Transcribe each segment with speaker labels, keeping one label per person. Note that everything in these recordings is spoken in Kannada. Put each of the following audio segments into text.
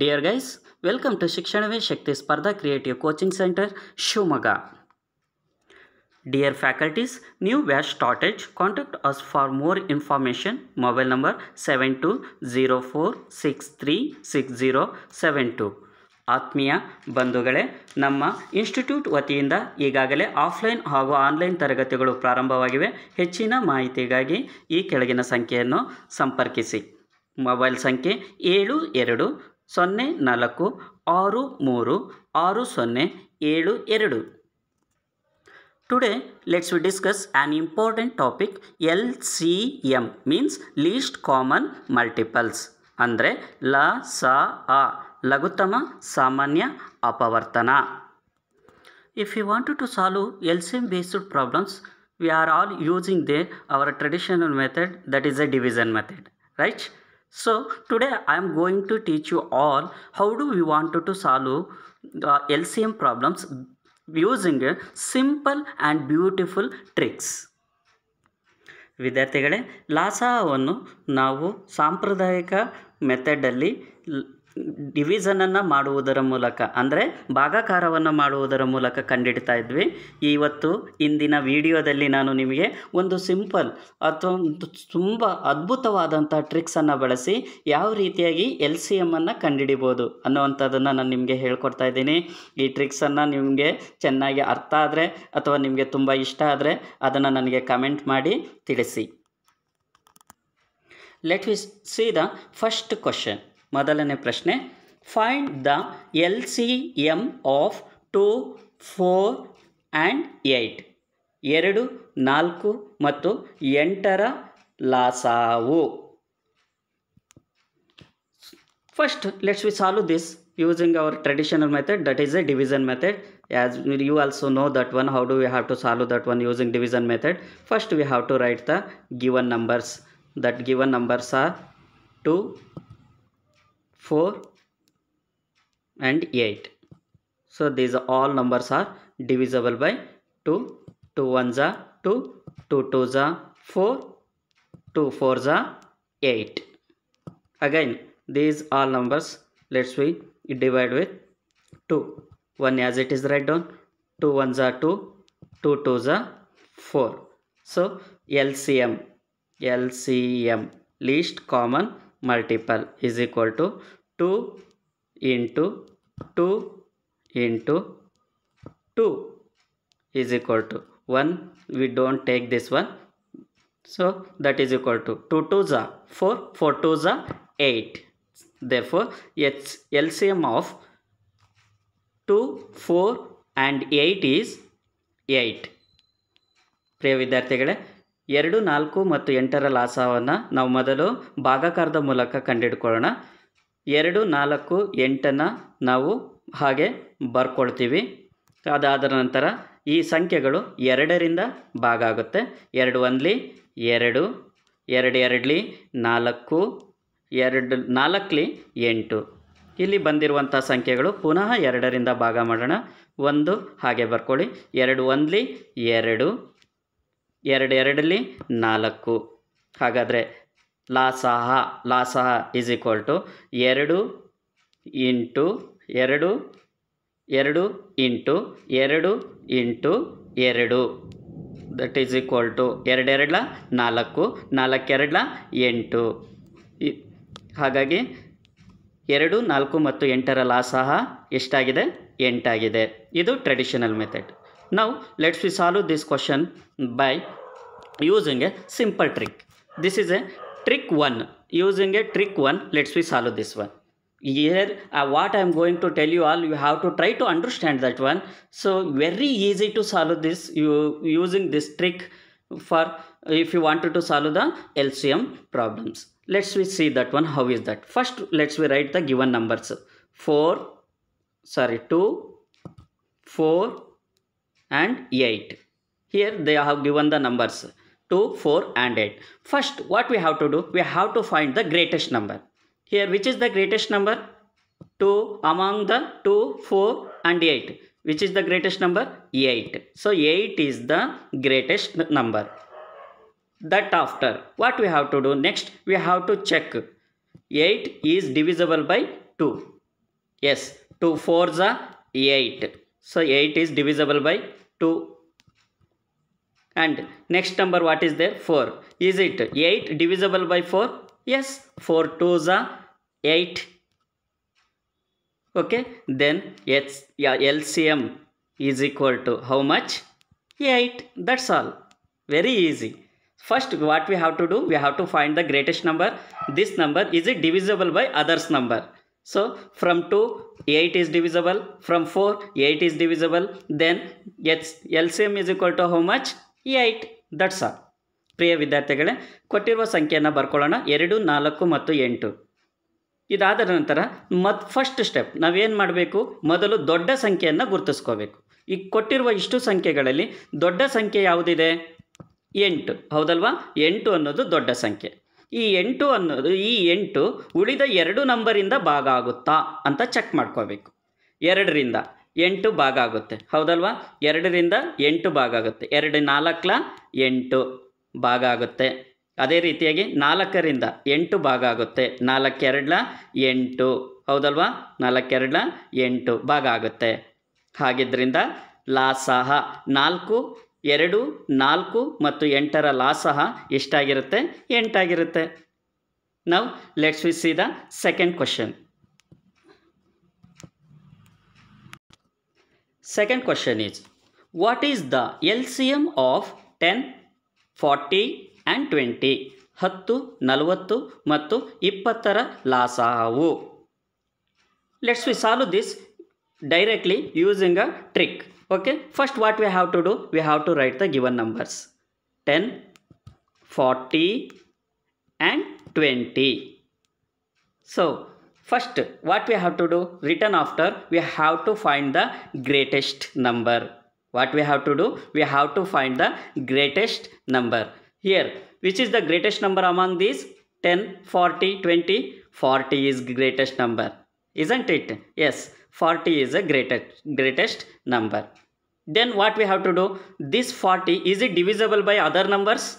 Speaker 1: Dear guys welcome to Shikshanave Shakti Spardha creative coaching centre Shivamogga dear faculties new batch starts contact us for more information mobile number seven two zero four six three six zero seven two ಆತ್ಮೀಯ ಬಂಧುಗಳೇ ನಮ್ಮ ಇನ್ಸ್ಟಿಟ್ಯೂಟ್ ವತಿಯಿಂದ ಈಗಾಗಲೇ ಆಫ್ಲೈನ್ ಹಾಗೂ ಆನ್ಲೈನ್ ತರಗತಿಗಳು ಪ್ರಾರಂಭವಾಗಿವೆ ಹೆಚ್ಚಿನ ಮಾಹಿತಿಗಾಗಿ ಈ ಕೆಳಗಿನ ಸಂಖ್ಯೆಯನ್ನು ಸಂಪರ್ಕಿಸಿ ಮೊಬೈಲ್ ಸಂಖ್ಯೆ ಏಳು ಎರಡು ಸೊನ್ನೆ ನಾಲ್ಕು ಆರು ಮೂರು ಆರು ಸೊನ್ನೆ ಏಳು ಎರಡು today let's we discuss an important topic L C M means least common multiples ಅಂದರೆ ಲ ಸ ಆ ಲಘುತಮ ಸಾಮಾನ್ಯ ಅಪವರ್ತನ if you want to solve L C M based problems we are all using the our traditional method that is a division method right So today I am going to teach you all how do we want to, to solve uh, LCM problems using simple and beautiful tricks. ವಿದ್ಯಾರ್ಥಿಗಳೇ ಲಾಸಾವನ್ನು ನಾವು ಸಾಂಪ್ರದಾಯಿಕ ಮೆಥಡಲ್ಲಿ ಡಿವಿಸನನ್ನು ಮಾಡುವುದರ ಮೂಲಕ ಅಂದರೆ ಭಾಗಾಕಾರವನ್ನು ಮಾಡುವುದರ ಮೂಲಕ ಕಂಡಿಡ್ತಾ ಇದ್ವಿ ಇವತ್ತು ಇಂದಿನ ವಿಡಿಯೋದಲ್ಲಿ ನಾನು ನಿಮಗೆ ಒಂದು ಸಿಂಪಲ್ ಅಥವಾ ಒಂದು ತುಂಬ ಅದ್ಭುತವಾದಂಥ ಟ್ರಿಕ್ಸನ್ನು ಬಳಸಿ ಯಾವ ರೀತಿಯಾಗಿ ಎಲ್ ಸಿ ಎಮ್ಮನ್ನು ಕಂಡಿಡಿಬೋದು ಅನ್ನುವಂಥದ್ದನ್ನು ನಾನು ನಿಮಗೆ ಹೇಳ್ಕೊಡ್ತಾ ಇದ್ದೀನಿ ಈ ಟ್ರಿಕ್ಸನ್ನು ನಿಮಗೆ ಚೆನ್ನಾಗಿ ಅರ್ಥ ಆದರೆ ಅಥವಾ ನಿಮಗೆ ತುಂಬ ಇಷ್ಟ ಆದರೆ ಅದನ್ನು ನನಗೆ ಕಮೆಂಟ್ ಮಾಡಿ ತಿಳಿಸಿ let we see the first question ಮೊದಲನೇ ಪ್ರಶ್ನೆ find the L C M of two four and eight ಎರಡು ನಾಲ್ಕು ಮತ್ತು ಎಂಟರ ಲಾಸಾವು first let's we solve this using our traditional method that is a division method as you also know that one how do we have to solve that one using division method first we have to write the given numbers that given numbers are 2 4 and 8 so these all numbers are divisible by 2 2 1s are 2 2 2s are 4 2 4s are 8 again these all numbers let's we divide with 2 1 as it is right down 2 1s are 2 2 2s are 4 so LCM LCM least common multiple is equal to 2 into 2 into 2 is equal to 1 we don't take this one so that is equal to 2 2s the 4 4 2s the 8 therefore its LCM of 2 4 and eight is eight ಪ್ರಿಯ ವಿದ್ಯಾರ್ಥಿಗಳೇ ಎರಡು ನಾಲ್ಕು ಮತ್ತು ಎಂಟರ ಲಾಸವನ್ನು ನಾವು ಮೊದಲು ಭಾಗಕಾರದ ಮೂಲಕ ಕಂಡುಹಿಡ್ಕೊಳ್ಳೋಣ ಎರಡು ನಾಲ್ಕು ಎಂಟನ್ನು ನಾವು ಹಾಗೆ ಬರ್ಕೊಳ್ತೀವಿ ಅದಾದ ನಂತರ ಈ ಸಂಖ್ಯೆಗಳು ಎರಡರಿಂದ ಭಾಗ ಆಗುತ್ತೆ ಎರಡು ಒಂದ್ಲಿ ಎರಡು ಎರಡು ಎರಡ್ಲಿ ನಾಲ್ಕು ಎರಡು ನಾಲ್ಕಲಿ ಎಂಟು ಇಲ್ಲಿ ಬಂದಿರುವಂಥ ಸಂಖ್ಯೆಗಳು ಪುನಃ ಎರಡರಿಂದ ಭಾಗ ಮಾಡೋಣ ಒಂದು ಹಾಗೆ ಬರ್ಕೊಳ್ಳಿ ಎರಡು ಒಂದ್ಲಿ ಎರಡು ಎರಡು ಎರಡಲ್ಲಿ ನಾಲ್ಕು ಹಾಗಾದರೆ ಲಾಸಹ ಲಾಸಹ ಈಸ್ ಈಕ್ವಲ್ ಟು ಎರಡು ಇಂಟು ಎರಡು ಎರಡು ಇಂಟು ಎರಡು ಇಂಟು ಎರಡು ದಟ್ ಈಸ್ ಈಕ್ವಲ್ ಟು ಎರಡೆರಡ್ಲ ನಾಲ್ಕು ನಾಲ್ಕೆರಡ್ಲ ಎಂಟು ಹಾಗಾಗಿ ಎರಡು ನಾಲ್ಕು ಮತ್ತು ಎಂಟರ ಲಾಸಹ ಎಷ್ಟಾಗಿದೆ ಎಂಟಾಗಿದೆ ಇದು traditional method Now let's we solve this question by using a simple trick. This is a trick 1. Using a trick 1, let's we solve this one. Here, uh, what I am going to tell you all, you have to try to understand that one. So, very easy to solve this you using this trick for if you wanted to solve the LCM problems. Let's we see that one, how is that. First, let's we write the given numbers. 4, sorry, 2, 4, and 8. Here they have given the numbers 2, 4 and 8. First what we have to do? We have to find the greatest number. Here which is the greatest number? 2 among the 2, 4 and 8. Which is the greatest number? 8. So 8 is the greatest number. That after what we have to do next? We have to check 8 is divisible by 2. Yes, 2 4s are 8. So 8 is divisible by 2 and next number what is there 4 is it 8 divisible by 4 yes 4 2s are 8 okay then it's yeah, LCM is equal to how much 8 that's all very easy first what we have to do we have to find the greatest number this number is it divisible by others number So from 2, 8 is divisible. From 4, 8 is divisible. Then LCM is equal to how much? 8. That's all. ಪ್ರಿಯ ವಿದ್ಯಾರ್ಥಿಗಳೇ ಕೊಟ್ಟಿರುವ ಸಂಖ್ಯೆಯನ್ನು ಬರ್ಕೊಳ್ಳೋಣ ಎರಡು ನಾಲ್ಕು ಮತ್ತು ಎಂಟು ಇದಾದ ನಂತರ ಮತ್ ಫಸ್ಟ್ ಸ್ಟೆಪ್ ನಾವೇನು ಮಾಡಬೇಕು ಮೊದಲು ದೊಡ್ಡ ಸಂಖ್ಯೆಯನ್ನು ಗುರುತಿಸ್ಕೋಬೇಕು ಈ ಕೊಟ್ಟಿರುವ ಇಷ್ಟು ಸಂಖ್ಯೆಗಳಲ್ಲಿ ದೊಡ್ಡ ಸಂಖ್ಯೆ ಯಾವುದಿದೆ ಎಂಟು ಹೌದಲ್ವಾ ಎಂಟು ಅನ್ನೋದು ದೊಡ್ಡ ಸಂಖ್ಯೆ ಈ ಎಂಟು ಅನ್ನೋದು ಈ ಎಂಟು ಉಳಿದ ಎರಡು ನಂಬರಿಂದ ಭಾಗ ಆಗುತ್ತಾ ಅಂತ ಚೆಕ್ ಮಾಡ್ಕೋಬೇಕು ಎರಡರಿಂದ ಎಂಟು ಭಾಗ ಆಗುತ್ತೆ ಹೌದಲ್ವಾ ಎರಡರಿಂದ ಎಂಟು ಭಾಗ ಆಗುತ್ತೆ ಎರಡು ನಾಲ್ಕಲ ಎಂಟು ಭಾಗ ಆಗುತ್ತೆ ಅದೇ ರೀತಿಯಾಗಿ ನಾಲ್ಕರಿಂದ ಎಂಟು ಭಾಗ ಆಗುತ್ತೆ ನಾಲ್ಕೆರಡಲ ಎಂಟು ಹೌದಲ್ವಾ ನಾಲ್ಕೆರಡಲ ಎಂಟು ಭಾಗ ಆಗುತ್ತೆ ಹಾಗಿದ್ದರಿಂದ ಲಾಸಾಹ ನಾಲ್ಕು ಎರಡು ನಾಲ್ಕು ಮತ್ತು ಎಂಟರ ಲಾ ಸಹ ಎಷ್ಟಾಗಿರುತ್ತೆ ಎಂಟಾಗಿರುತ್ತೆ ನಾವು let's we see the second question second question is what is the L C M of ten forty and twenty ಹತ್ತು ನಲವತ್ತು ಮತ್ತು ಇಪ್ಪತ್ತರ ಲಾಸಾವು let's we solve this directly using a trick Okay, first what we have to do? We have to write the given numbers. 10, 40 and 20. So, first what we have to do? Written after, we have to find the greatest number. What we have to do? We have to find the greatest number. Here, which is the greatest number among these? 10, 40, 20. 40 is greatest number. Isn't it? Yes. 40 is the greatest, greatest number. Then what we have to do? This 40, is it divisible by other numbers?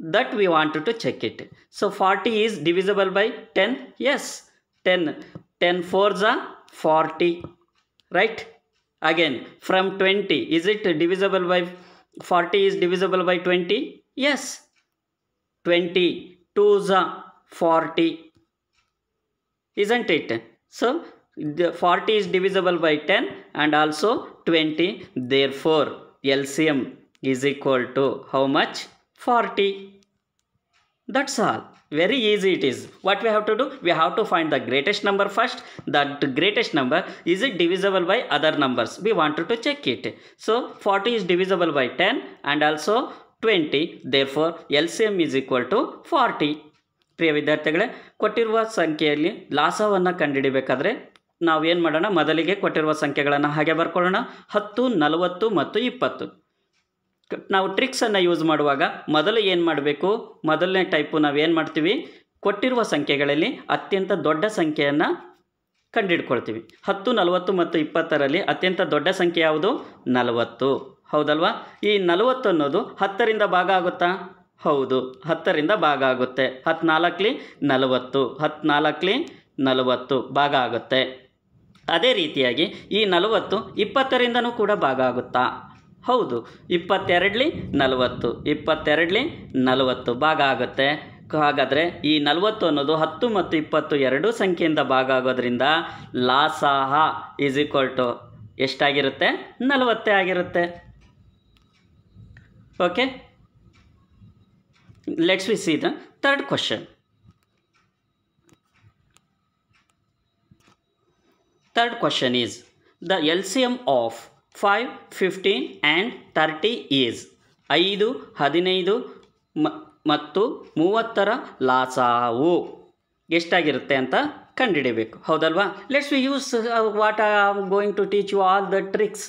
Speaker 1: That we wanted to check it. So 40 is divisible by 10? Yes. 10. 10 fours are 40. Right? Again, from 20, is it divisible by 40 is divisible by 20? Yes. 20. 2s are 40. Isn't it? So 40 is divisible by 10 and also 20 therefore LCM is equal to how much 40 that's all very easy it is what we have to do we have to find the greatest number first that greatest number is it divisible by other numbers we wanted to check it so 40 is divisible by 10 and also 20 therefore LCM is equal to 40 ಪ್ರಿಯ ವಿದ್ಯಾರ್ಥಿಗಳೇ ಕೊಟ್ಟಿರುವ ಸಂಖ್ಯೆಯಲ್ಲಿ ಲಾಸವನ್ನು ಕಂಡುಹಿಡಿಬೇಕಾದ್ರೆ ನಾವೇನು ಮಾಡೋಣ ಮೊದಲಿಗೆ ಕೊಟ್ಟಿರುವ ಸಂಖ್ಯೆಗಳನ್ನು ಹಾಗೆ ಬರ್ಕೊಳ್ಳೋಣ ಹತ್ತು ನಲವತ್ತು ಮತ್ತು ಇಪ್ಪತ್ತು ನಾವು ಟ್ರಿಕ್ಸನ್ನು ಯೂಸ್ ಮಾಡುವಾಗ ಮೊದಲು ಏನು ಮಾಡಬೇಕು ಮೊದಲನೇ ಟೈಪು ಏನು ಮಾಡ್ತೀವಿ ಕೊಟ್ಟಿರುವ ಸಂಖ್ಯೆಗಳಲ್ಲಿ ಅತ್ಯಂತ ದೊಡ್ಡ ಸಂಖ್ಯೆಯನ್ನು ಕಂಡುಹಿಡ್ಕೊಳ್ತೀವಿ ಹತ್ತು ನಲವತ್ತು ಮತ್ತು ಇಪ್ಪತ್ತರಲ್ಲಿ ಅತ್ಯಂತ ದೊಡ್ಡ ಸಂಖ್ಯೆ ಯಾವುದು ನಲವತ್ತು ಹೌದಲ್ವಾ ಈ ನಲವತ್ತು ಅನ್ನೋದು ಹತ್ತರಿಂದ ಭಾಗ ಆಗುತ್ತಾ ಹೌದು ಹತ್ತರಿಂದ ಭಾಗ ಆಗುತ್ತೆ ಹತ್ನಾಲ್ಕಲಿ ನಲವತ್ತು ಹತ್ನಾಲ್ಕಲಿ ನಲವತ್ತು ಭಾಗ ಆಗುತ್ತೆ ಅದೇ ರೀತಿಯಾಗಿ ಈ ನಲವತ್ತು ಇಪ್ಪತ್ತರಿಂದನೂ ಕೂಡ ಭಾಗ ಆಗುತ್ತಾ ಹೌದು ಇಪ್ಪತ್ತೆರಡಲಿ ನಲವತ್ತು ಇಪ್ಪತ್ತೆರಡಲಿ ನಲವತ್ತು ಭಾಗ ಆಗುತ್ತೆ ಹಾಗಾದರೆ ಈ ನಲವತ್ತು ಅನ್ನೋದು ಹತ್ತು ಮತ್ತು ಇಪ್ಪತ್ತು ಎರಡೂ ಸಂಖ್ಯೆಯಿಂದ ಭಾಗ ಆಗೋದ್ರಿಂದ ಲಾಸಾಹ ಈಸ್ ಈಕ್ವಲ್ ಟು ಎಷ್ಟಾಗಿರುತ್ತೆ ನಲವತ್ತೇ ಆಗಿರುತ್ತೆ okay let's we see the third question Third question is the LCM of 5, 15 and 30 is ಐದು ಹದಿನೈದು ಮತ್ತು ಮೂವತ್ತರ ಲಾಸಾವು ಎಷ್ಟಾಗಿರುತ್ತೆ ಅಂತ ಕಂಡುಹಿಡಬೇಕು ಹೌದಲ್ವಾ let's we use what are going to teach you all the tricks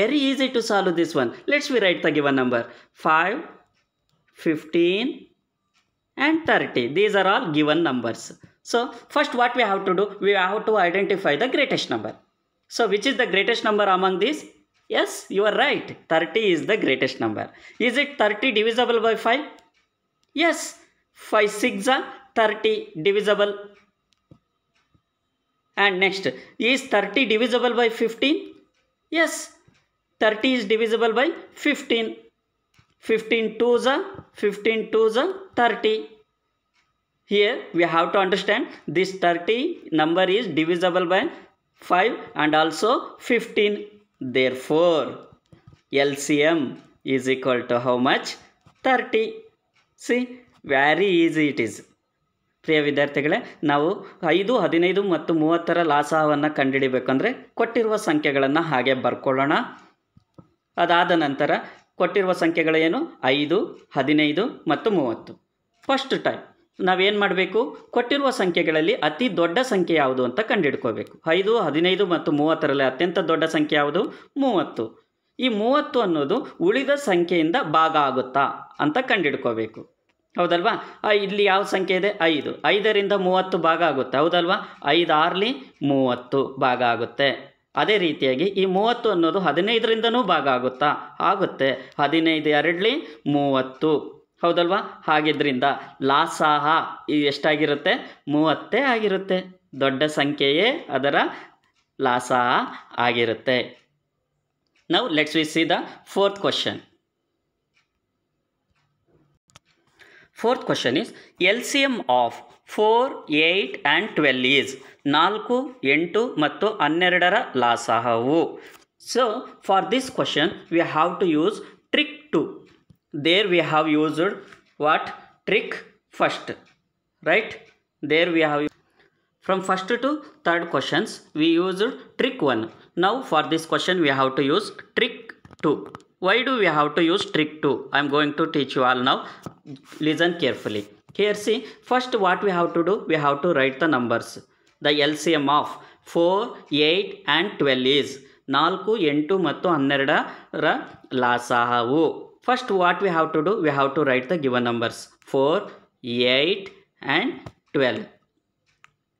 Speaker 1: very easy to solve this one let's we write the given number five fifteen and thirty these are all given numbers So first what we have to do, we have to identify the greatest number. So which is the greatest number among these? Yes, you are right. 30 is the greatest number. Is it 30 divisible by 5? Yes, 5 6 are 30 divisible. And next, is 30 divisible by 15? Yes, 30 is divisible by 15. 15 2 are 15 2 are 30. here we have to understand this 30 number is divisible by 5 and also 15 therefore LCM is equal to how much 30 see very easy it is ಪ್ರಿಯ ವಿದ್ಯಾರ್ಥಿಗಳೇ ನಾವು ಐದು ಹದಿನೈದು ಮತ್ತು ಮೂವತ್ತರ ಲಾಸಹವನ್ನು ಕಂಡುಹಿಡಿಬೇಕಂದ್ರೆ ಕೊಟ್ಟಿರುವ ಸಂಖ್ಯೆಗಳನ್ನು ಹಾಗೆ ಬರ್ಕೊಳ್ಳೋಣ ಅದಾದ ನಂತರ ಕೊಟ್ಟಿರುವ ಸಂಖ್ಯೆಗಳೇನು ಐದು ಹದಿನೈದು ಮತ್ತು ಮೂವತ್ತು ಫಸ್ಟ್ ಟೈಮ್ ನಾವೇನು ಮಾಡಬೇಕು ಕೊಟ್ಟಿರುವ ಸಂಖ್ಯೆಗಳಲ್ಲಿ ಅತಿ ದೊಡ್ಡ ಸಂಖ್ಯೆ ಯಾವುದು ಅಂತ ಕಂಡುಹಿಡ್ಕೋಬೇಕು ಐದು ಹದಿನೈದು ಮತ್ತು ಮೂವತ್ತರಲ್ಲಿ ಅತ್ಯಂತ ದೊಡ್ಡ ಸಂಖ್ಯೆ ಯಾವುದು ಮೂವತ್ತು ಈ ಮೂವತ್ತು ಅನ್ನೋದು ಉಳಿದ ಸಂಖ್ಯೆಯಿಂದ ಭಾಗ ಆಗುತ್ತಾ ಅಂತ ಕಂಡುಹಿಡ್ಕೋಬೇಕು ಹೌದಲ್ವಾ ಇಲ್ಲಿ ಯಾವ ಸಂಖ್ಯೆ ಇದೆ ಐದು ಐದರಿಂದ ಮೂವತ್ತು ಭಾಗ ಆಗುತ್ತೆ ಹೌದಲ್ವಾ ಐದು ಆರಲಿ ಮೂವತ್ತು ಭಾಗ ಆಗುತ್ತೆ ಅದೇ ರೀತಿಯಾಗಿ ಈ ಮೂವತ್ತು ಅನ್ನೋದು ಹದಿನೈದರಿಂದನೂ ಭಾಗ ಆಗುತ್ತಾ ಆಗುತ್ತೆ ಹದಿನೈದು ಎರಡಲಿ ಮೂವತ್ತು ಹೌದಲ್ವಾ ಹಾಗಿದ್ದರಿಂದ ಲಾಸಾಹ ಇದು ಎಷ್ಟಾಗಿರುತ್ತೆ ಮೂವತ್ತೇ ಆಗಿರುತ್ತೆ ದೊಡ್ಡ ಸಂಖ್ಯೆಯೇ ಅದರ ಲಾಸಾಹ ಆಗಿರುತ್ತೆ ನಾವು let's we see the fourth question fourth question is L C M of four eight and twelve is ನಾಲ್ಕು ಎಂಟು ಮತ್ತು ಹನ್ನೆರಡರ ಲಾಸಾಹವು so for this question we have to use trick two there we have used what trick first right there we have from first to third questions we used trick one now for this question we have to use trick two why do we have to use trick two i'm going to teach you all now listen carefully here see first what we have to do we have to write the numbers the lcm of 4 8 and 12 is ನಾಲ್ಕು ಎಂಟು ಮತ್ತು ಹನ್ನೆರಡರ ಲಾಸಾವು First what we have to do? We have to write the given numbers 4, 8 and 12.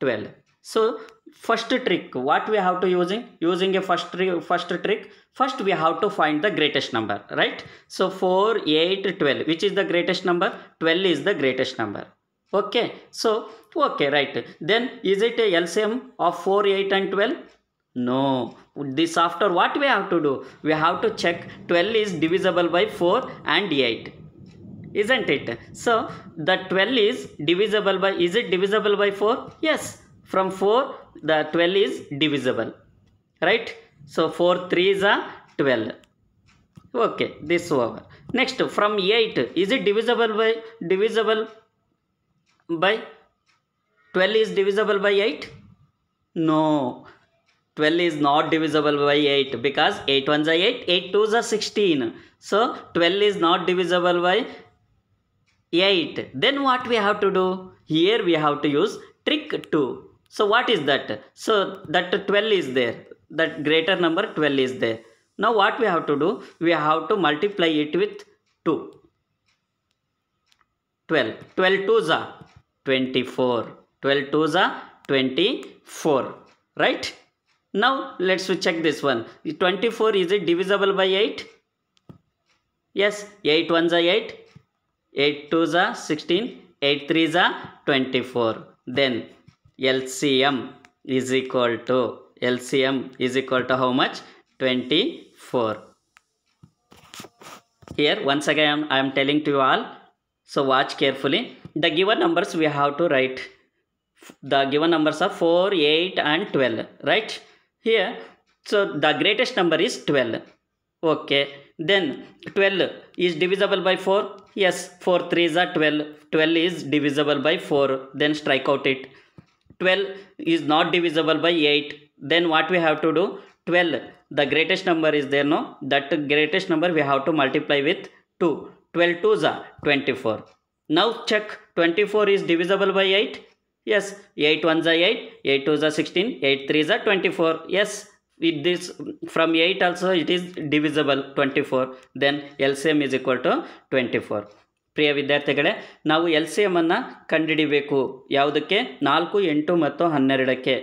Speaker 1: 12. So first trick what we have to using using a first trick first trick first we have to find the greatest number right so 4 8 12 which is the greatest number 12 is the greatest number okay so okay right then is it a lcm of 4 8 and 12 no. This after what we have to do? We have to check 12 is divisible by 4 and 8 isn't it so the 12 is divisible by is it divisible by 4 yes from 4 the 12 is divisible right so 4 3 is a 12 okay this over next from 8 is it divisible by divisible by 12 is divisible by 8 no 12 is not divisible by 8 because 8 ones are 8, 8 twos are 16. So 12 is not divisible by 8. Then what we have to do? Here we have to use trick 2. So what is that? So that 12 is there. That greater number 12 is there. Now what we have to do? We have to multiply it with 2. 12. 12 twos are 24. 12 twos are 24. Right? Now let's check this one. 24 is it divisible by 8? Yes, 8 ones are 8, 8 twos are 16, 8 threes are 24. Then LCM is equal to, LCM is equal to how much? 24. Here once again I am telling to you all. So watch carefully. The given numbers we have to write. The given numbers are 4, 8 and 12. Right? Here, so the greatest number is 12. Okay, then 12 is divisible by 4. Yes, 4 is a 12. 12 is divisible by 4. Then strike out it. 12 is not divisible by 8. Then what we have to do? 12 the greatest number is there no that greatest number we have to multiply with 2 12 is a 24 now check 24 is divisible by 8 yes eight one ಝಾ ಏಟ್ ಏಯ್ಟ್ ಟು ಜಾ sixteen eight three twenty four yes it this from eight also it is divisible twenty four then L C M is equal to twenty four ಪ್ರಿಯ ವಿದ್ಯಾರ್ಥಿಗಳೇ ನಾವು ಎಲ್ ಸಿ ಎಮ್ ಅನ್ನು ಕಂಡುಹಿಡೀಬೇಕು ಯಾವುದಕ್ಕೆ ನಾಲ್ಕು ಎಂಟು ಮತ್ತು ಹನ್ನೆರಡಕ್ಕೆ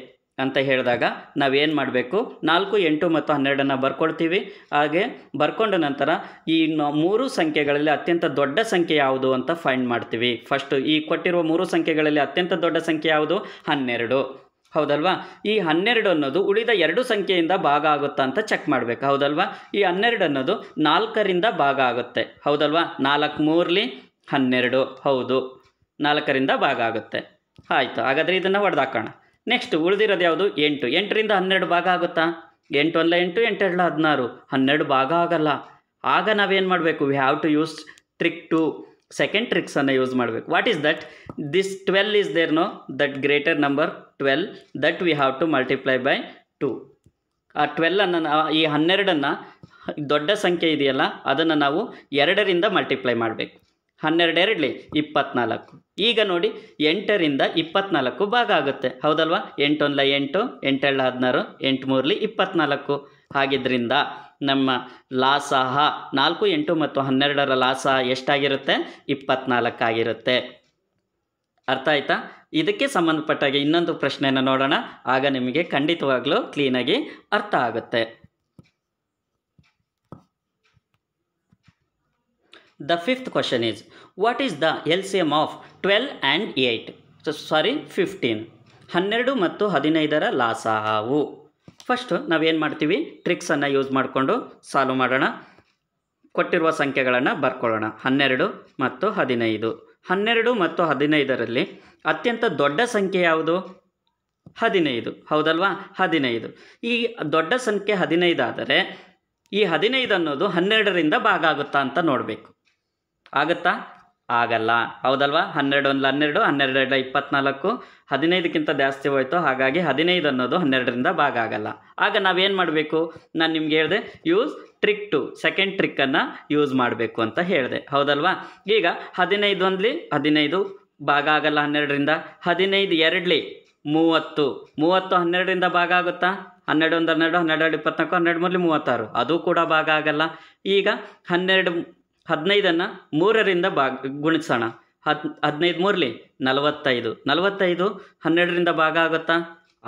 Speaker 1: ಅಂತ ಹೇಳಿದಾಗ ನಾವೇನು ಮಾಡಬೇಕು ನಾಲ್ಕು ಎಂಟು ಮತ್ತು ಹನ್ನೆರಡನ್ನು ಬರ್ಕೊಳ್ತೀವಿ ಹಾಗೆ ಬರ್ಕೊಂಡ ನಂತರ ಈ ಮೂರು ಸಂಖ್ಯೆಗಳಲ್ಲಿ ಅತ್ಯಂತ ದೊಡ್ಡ ಸಂಖ್ಯೆ ಯಾವುದು ಅಂತ ಫೈಂಡ್ ಮಾಡ್ತೀವಿ ಫಸ್ಟು ಈ ಕೊಟ್ಟಿರುವ ಮೂರು ಸಂಖ್ಯೆಗಳಲ್ಲಿ ಅತ್ಯಂತ ದೊಡ್ಡ ಸಂಖ್ಯೆ ಯಾವುದು ಹನ್ನೆರಡು ಹೌದಲ್ವಾ ಈ ಹನ್ನೆರಡು ಅನ್ನೋದು ಉಳಿದ ಎರಡು ಸಂಖ್ಯೆಯಿಂದ ಭಾಗ ಆಗುತ್ತಾ ಅಂತ ಚೆಕ್ ಮಾಡಬೇಕು ಹೌದಲ್ವಾ ಈ ಹನ್ನೆರಡು ಅನ್ನೋದು ನಾಲ್ಕರಿಂದ ಭಾಗ ಆಗುತ್ತೆ ಹೌದಲ್ವಾ ನಾಲ್ಕು ಮೂರಲಿ ಹನ್ನೆರಡು ಹೌದು ನಾಲ್ಕರಿಂದ ಭಾಗ ಆಗುತ್ತೆ ಆಯಿತು ಹಾಗಾದರೆ ಇದನ್ನು ಹೊಡೆದಾಕೋಣ ನೆಕ್ಸ್ಟ್ ಉಳಿದಿರೋದು ಯಾವುದು ಎಂಟು ಎಂಟರಿಂದ ಹನ್ನೆರಡು ಭಾಗ ಆಗುತ್ತಾ ಎಂಟು ಅಲ್ಲ ಎಂಟು ಎಂಟೆರಡು ಹದಿನಾರು ಹನ್ನೆರಡು ಭಾಗ ಆಗಲ್ಲ ಆಗ ನಾವೇನು ಮಾಡಬೇಕು we have to use trick two second ಟ್ರಿಕ್ಸನ್ನು ಯೂಸ್ ಮಾಡಬೇಕು what is that this twelve is there no that greater number twelve that we have to multiply by two ಆ ಟ್ವೆಲ್ಲನ್ನು ಈ ಹನ್ನೆರಡನ್ನು ದೊಡ್ಡ ಸಂಖ್ಯೆ ಇದೆಯಲ್ಲ ಅದನ್ನು ನಾವು ಎರಡರಿಂದ ಮಲ್ಟಿಪ್ಲೈ ಮಾಡಬೇಕು ಹನ್ನೆರಡೆರಡಲಿ ಇಪ್ಪತ್ನಾಲ್ಕು ಈಗ ನೋಡಿ ಎಂಟರಿಂದ ಇಪ್ಪತ್ನಾಲ್ಕು ಭಾಗ ಆಗುತ್ತೆ ಹೌದಲ್ವಾ ಎಂಟೊಂದಲ ಎಂಟು ಎಂಟೆಳ್ಳ ಹದಿನಾರು ಎಂಟು ಮೂರಲಿ ಇಪ್ಪತ್ನಾಲ್ಕು ಹಾಗಿದ್ದರಿಂದ ನಮ್ಮ ಲಾಸಹ ನಾಲ್ಕು ಎಂಟು ಮತ್ತು ಹನ್ನೆರಡರ ಲಾಸಹ ಎಷ್ಟಾಗಿರುತ್ತೆ ಆಗಿರುತ್ತೆ ಅರ್ಥ ಆಯಿತಾ ಇದಕ್ಕೆ ಸಂಬಂಧಪಟ್ಟಾಗೆ ಇನ್ನೊಂದು ಪ್ರಶ್ನೆಯನ್ನು ನೋಡೋಣ ಆಗ ನಿಮಗೆ ಖಂಡಿತವಾಗಲೂ ಕ್ಲೀನಾಗಿ ಅರ್ಥ ಆಗುತ್ತೆ the fifth question is what is the L C M of twelve and eight sorry fifteen ಹನ್ನೆರಡು ಮತ್ತು ಹದಿನೈದರ ಲಾಸಾವು ಫಸ್ಟು ನಾವೇನು ಮಾಡ್ತೀವಿ ಟ್ರಿಕ್ಸನ್ನು ಯೂಸ್ ಮಾಡಿಕೊಂಡು ಸಾಲ್ವ್ ಮಾಡೋಣ ಕೊಟ್ಟಿರುವ ಸಂಖ್ಯೆಗಳನ್ನು ಬರ್ಕೊಳ್ಳೋಣ ಹನ್ನೆರಡು ಮತ್ತು ಹದಿನೈದು ಹನ್ನೆರಡು ಮತ್ತು ಹದಿನೈದರಲ್ಲಿ ಅತ್ಯಂತ ದೊಡ್ಡ ಸಂಖ್ಯೆ ಯಾವುದು ಹದಿನೈದು ಹೌದಲ್ವಾ ಹದಿನೈದು ಈ ದೊಡ್ಡ ಸಂಖ್ಯೆ ಹದಿನೈದಾದರೆ ಈ ಹದಿನೈದು ಅನ್ನೋದು ಹನ್ನೆರಡರಿಂದ ಭಾಗ ಆಗುತ್ತಾ ಅಂತ ನೋಡಬೇಕು ಆಗುತ್ತಾ ಆಗಲ್ಲ ಹೌದಲ್ವಾ ಹನ್ನೆರಡು ಒಂದು ಹನ್ನೆರಡು ಹನ್ನೆರಡು ಎರಡು ಇಪ್ಪತ್ನಾಲ್ಕು ಹದಿನೈದಕ್ಕಿಂತ ಜಾಸ್ತಿ ಹೋಯ್ತು ಹಾಗಾಗಿ ಹದಿನೈದು ಅನ್ನೋದು ಹನ್ನೆರಡರಿಂದ ಭಾಗ ಆಗಲ್ಲ ಆಗ ನಾವೇನು ಮಾಡಬೇಕು ನಾನು ನಿಮ್ಗೆ ಹೇಳಿದೆ ಯೂಸ್ ಟ್ರಿಕ್ ಟು ಸೆಕೆಂಡ್ ಟ್ರಿಕ್ಕನ್ನು ಯೂಸ್ ಮಾಡಬೇಕು ಅಂತ ಹೇಳಿದೆ ಹೌದಲ್ವಾ ಈಗ ಹದಿನೈದು ಒಂದ್ಲಿ ಹದಿನೈದು ಭಾಗ ಆಗಲ್ಲ ಹನ್ನೆರಡರಿಂದ ಹದಿನೈದು ಎರಡಲಿ ಮೂವತ್ತು ಮೂವತ್ತು ಹನ್ನೆರಡರಿಂದ ಭಾಗ ಆಗುತ್ತಾ ಹನ್ನೆರಡು ಒಂದು ಹನ್ನೆರಡು ಹನ್ನೆರಡು ಇಪ್ಪತ್ತ್ನಾಲ್ಕು ಹನ್ನೆರಡು ಮೂರಲ್ಲಿ ಮೂವತ್ತಾರು ಅದು ಕೂಡ ಭಾಗ ಆಗಲ್ಲ ಈಗ ಹನ್ನೆರಡು ಹದಿನೈದನ್ನು ಮೂರರಿಂದ ಭಾಗ ಗುಣಿಸೋಣ ಹದ್ ಹದಿನೈದು ಮೂರಲಿ ನಲವತ್ತೈದು ನಲವತ್ತೈದು ಹನ್ನೆರಡರಿಂದ ಭಾಗ ಆಗುತ್ತಾ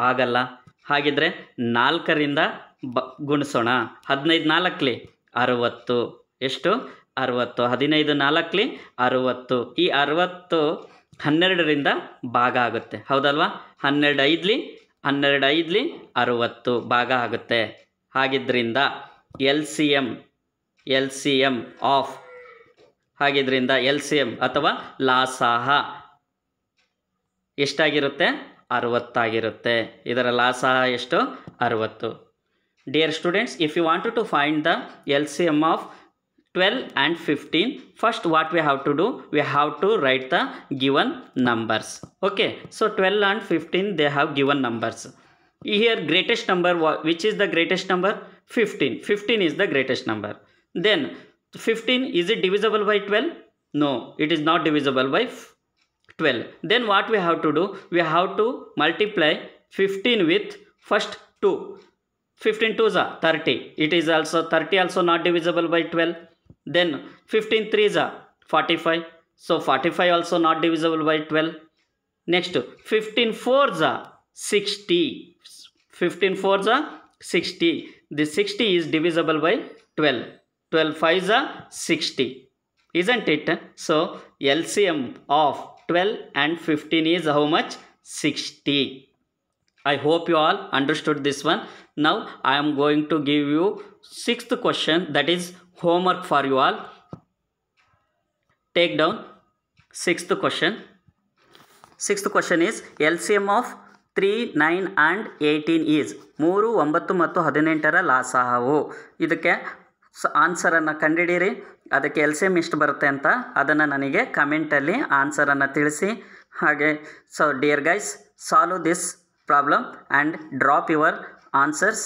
Speaker 1: ಆಗಲ್ಲ ಹಾಗಿದ್ರೆ ನಾಲ್ಕರಿಂದ ಬ ಗುಣಿಸೋಣ ಹದಿನೈದು ನಾಲ್ಕಲಿ ಅರುವತ್ತು ಎಷ್ಟು ಅರುವತ್ತು ಹದಿನೈದು ನಾಲ್ಕಲಿ ಅರುವತ್ತು ಈ ಅರುವತ್ತು ಹನ್ನೆರಡರಿಂದ ಭಾಗ ಆಗುತ್ತೆ ಹೌದಲ್ವಾ ಹನ್ನೆರಡು ಐದ್ಲಿ ಹನ್ನೆರಡು ಐದ್ಲಿ ಅರುವತ್ತು ಭಾಗ ಆಗುತ್ತೆ ಹಾಗಿದ್ರಿಂದ L C M L C M of ಹಾಗಿದ್ರಿಂದ ಎಲ್ ಸಿ ಎಮ್ ಅಥವಾ ಲಾಸಾಹ ಎಷ್ಟಾಗಿರುತ್ತೆ ಅರವತ್ತಾಗಿರುತ್ತೆ ಇದರ ಲಾಸಾಹ ಎಷ್ಟು ಅರವತ್ತು dear students if you want to find the L C M of twelve and fifteen first what we have to do we have to write the given numbers okay so twelve and fifteen they have given numbers here greatest number which is the greatest number fifteen fifteen is the greatest number then 15 is it divisible by 12 no it is not divisible by 12 then what we have to do we have to multiply 15 with first 2 15 2s are 30 it is also 30 also not divisible by 12 then 15 3s are 45 so 45 also not divisible by 12 next 15 4s are 60 15 4s are 60 the 60 is divisible by 12 12 5 is 60 isn't it so lcm of 12 and 15 is how much 60 i hope you all understood this one now i am going to give you sixth question that is homework for you all take down sixth question sixth question is lcm of three nine and eighteen is ಮೂರು ಒಂಬತ್ತು ಮತ್ತು ಹದಿನೆಂಟರ ಲಾಸಾಹವು ಇದಕ್ಕೆ ಸೊ ಆನ್ಸರನ್ನು ಕಂಡುಹಿಡೀರಿ ಅದಕ್ಕೆ ಎಮ್ ಎಷ್ಟು ಬರುತ್ತೆ ಅಂತ ಅದನ್ನು ನನಗೆ ಕಮೆಂಟಲ್ಲಿ ಆನ್ಸರನ್ನು ತಿಳಿಸಿ ಹಾಗೆ so dear guys solve this problem and drop your answers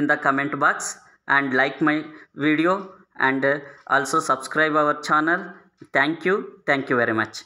Speaker 1: in the comment box and like my video and also subscribe our channel thank you thank you very much